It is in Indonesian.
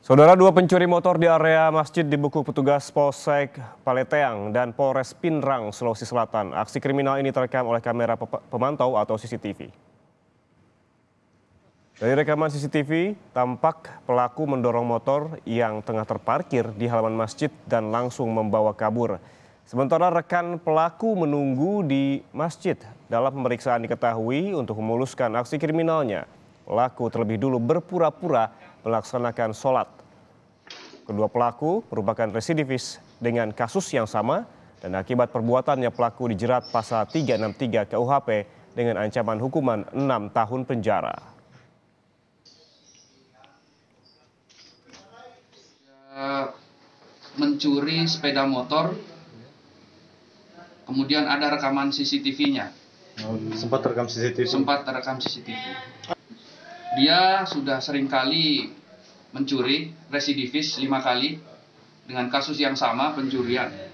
Saudara dua pencuri motor di area masjid dibuku petugas Polsek Paleteang dan Polres Pinrang, Sulawesi Selatan. Aksi kriminal ini terekam oleh kamera pemantau atau CCTV. Dari rekaman CCTV, tampak pelaku mendorong motor yang tengah terparkir di halaman masjid dan langsung membawa kabur. Sementara rekan pelaku menunggu di masjid. Dalam pemeriksaan diketahui untuk memuluskan aksi kriminalnya pelaku terlebih dulu berpura-pura melaksanakan sholat. Kedua pelaku merupakan residivis dengan kasus yang sama dan akibat perbuatannya pelaku dijerat pasal 363 KUHP dengan ancaman hukuman 6 tahun penjara. Mencuri sepeda motor, kemudian ada rekaman CCTV-nya. Oh, sempat terekam CCTV. Sempat terekam CCTV dia sudah sering kali mencuri residivis lima kali dengan kasus yang sama pencurian